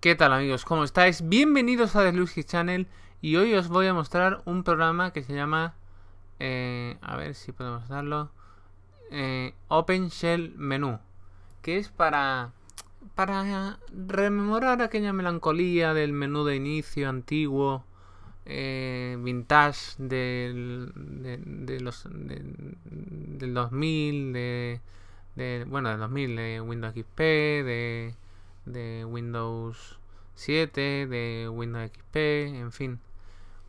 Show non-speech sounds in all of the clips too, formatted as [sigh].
¿Qué tal amigos? ¿Cómo estáis? Bienvenidos a The Lucy Channel y hoy os voy a mostrar un programa que se llama... Eh, a ver si podemos darlo... Eh, Open Shell Menu que es para... para rememorar aquella melancolía del menú de inicio antiguo eh, vintage del, de, los, de, del 2000 bueno del 2000 de Windows XP de de Windows 7, de Windows XP, en fin.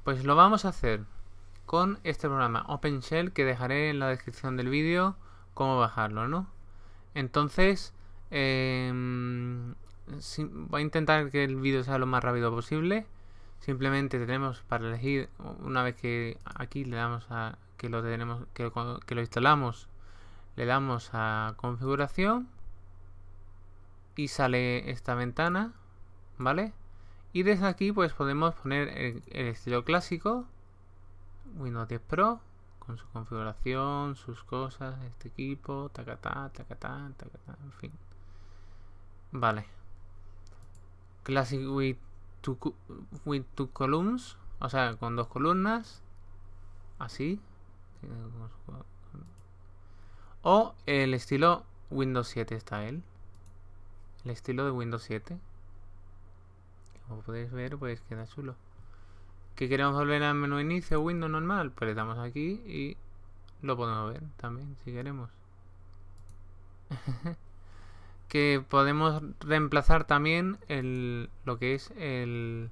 Pues lo vamos a hacer con este programa OpenShell que dejaré en la descripción del vídeo cómo bajarlo, ¿no? Entonces, em, voy a intentar que el vídeo sea lo más rápido posible. Simplemente tenemos para elegir, una vez que aquí le damos a que lo tenemos, que lo instalamos, le damos a configuración y sale esta ventana, ¿vale? Y desde aquí pues podemos poner el, estilo clásico, Windows 10 Pro, con su configuración, sus cosas, este equipo, tacatá, tacatá, en fin. Vale. Classic with two, with two columns, o sea, con dos columnas, así. O el estilo Windows 7 está él el estilo de Windows 7 como podéis ver pues queda chulo que queremos volver al menú inicio Windows normal pues le damos aquí y lo podemos ver también si queremos [laughs] que podemos reemplazar también el, lo que es el,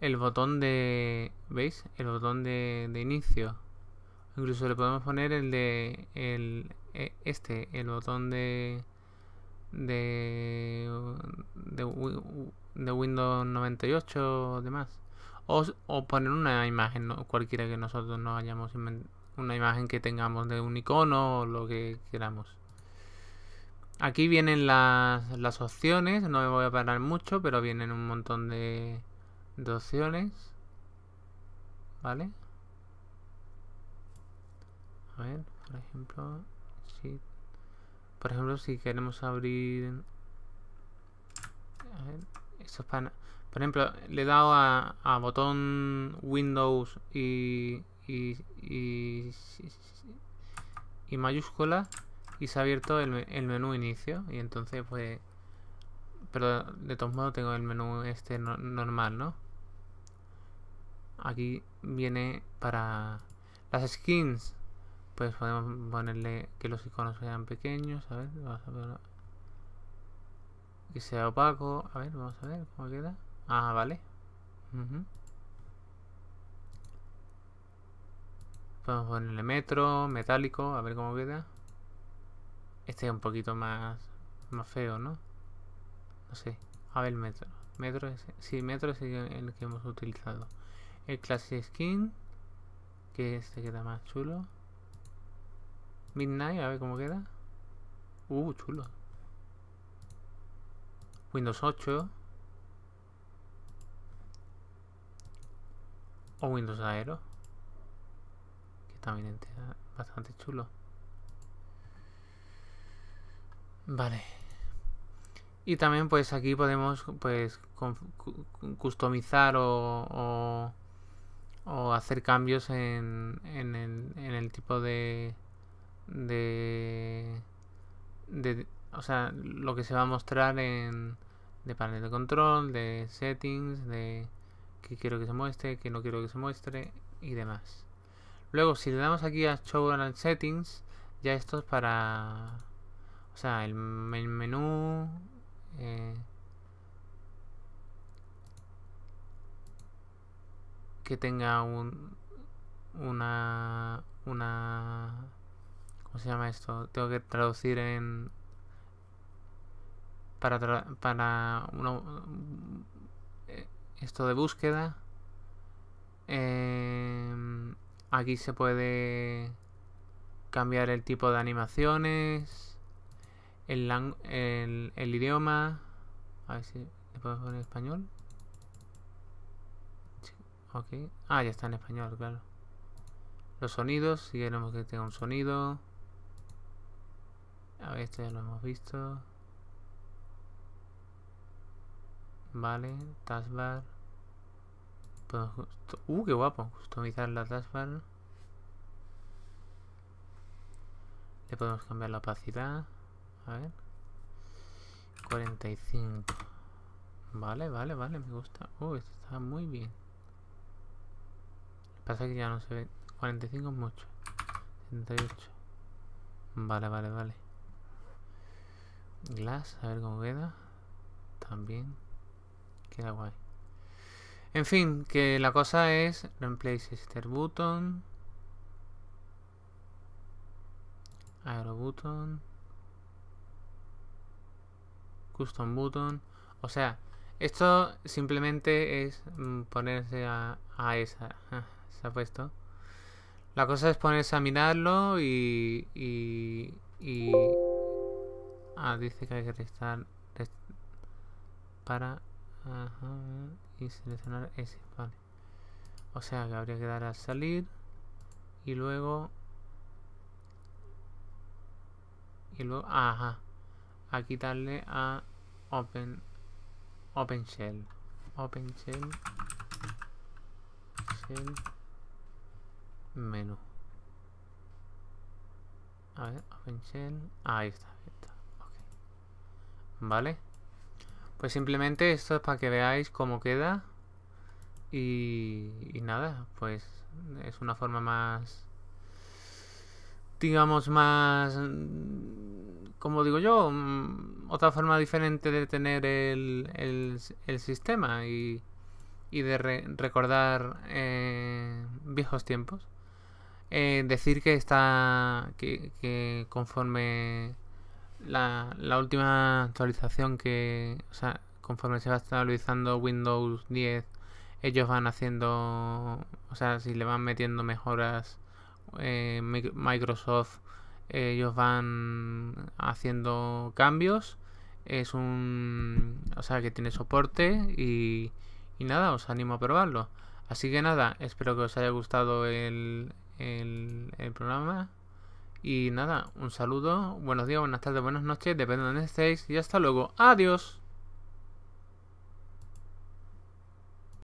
el botón de veis el botón de, de inicio incluso le podemos poner el de el, e, este el botón de de, Windows 98 o demás. O, poner una imagen cualquiera que nosotros no hayamos inventado. Una imagen que tengamos de un icono o lo que queramos. Aquí vienen las, opciones, no me voy a parar mucho, pero vienen un montón de, opciones. ¿Vale? A ver, por ejemplo, si por ejemplo, si queremos abrir... Por ejemplo, le he dado a, botón Windows y, y, mayúscula y se ha abierto el, menú inicio y entonces pues... Pero de todos modos tengo el menú este normal, ¿no? Aquí viene para las skins pues podemos ponerle que los iconos sean pequeños, a ver, vamos a ver. Que sea opaco, a ver, vamos a ver cómo queda. Ah, vale. Podemos ponerle metro, metálico, a ver cómo queda. Este es un poquito más, más feo, ¿no? No sé. A ver, metro. Metro sí, metro es el, que hemos utilizado. El clase skin, que este queda más chulo. Midnight, a ver cómo queda. Uh, chulo. Windows 8. O Windows Aero. Que también es bastante chulo. Vale. Y también pues aquí podemos pues customizar o, o, hacer cambios en, en el tipo de de, o sea, lo que se va a mostrar en de panel de control, de settings, de que quiero que se muestre, que no quiero que se muestre y demás. Luego, si le damos aquí a Show and Settings, ya esto es para, o sea, el, menú. Eh, que tenga un, una, una ¿Cómo se llama esto? Tengo que traducir en... Para, eh, esto de búsqueda. Em, aquí se puede cambiar el tipo de animaciones, el, idioma. A ver si le puedo poner español. Ok. Ah, ya está en español, claro. Los sonidos, si queremos que tenga un sonido. A ver, esto ya lo hemos visto. Vale, taskbar. Podemos Uh, qué guapo. Customizar la taskbar. Le podemos cambiar la opacidad. A ver. 45. Vale, vale, vale, me gusta. Uh, esto está muy bien. Lo que pasa es que ya no se ve. 45 es mucho. 78. Vale, vale, vale. Glass, a ver cómo queda. También queda guay. En fin, que la cosa es Replace Sister Button. Aero Button. Custom Button. O sea, esto simplemente es mm, ponerse a, a esa. [laughs] Se ha puesto. La cosa es ponerse a mirarlo y, y, y Ah, dice que hay que restar para y seleccionar ese, vale. O sea que habría que dar a salir y luego y luego ajá, a quitarle a open open shell, open shell shell menú. A ver, open shell, ahí está, ahí está. ¿vale? Pues simplemente esto es para que veáis cómo queda y, nada, pues es una forma más, digamos, más, como digo yo, mm, otra forma diferente de tener el, el, sistema y, de recordar eh, viejos tiempos. Eh, decir que está que conforme la, última actualización que, o sea, conforme se va actualizando Windows 10, ellos van haciendo, o sea, si le van metiendo mejoras, eh, Microsoft, ellos van haciendo cambios. Es un, o sea, que tiene soporte y, y nada, os animo a probarlo. Así que nada, espero que os haya gustado el, el programa. Y nada, un saludo, buenos días, buenas tardes, buenas noches, depende de donde estéis y hasta luego. Adiós.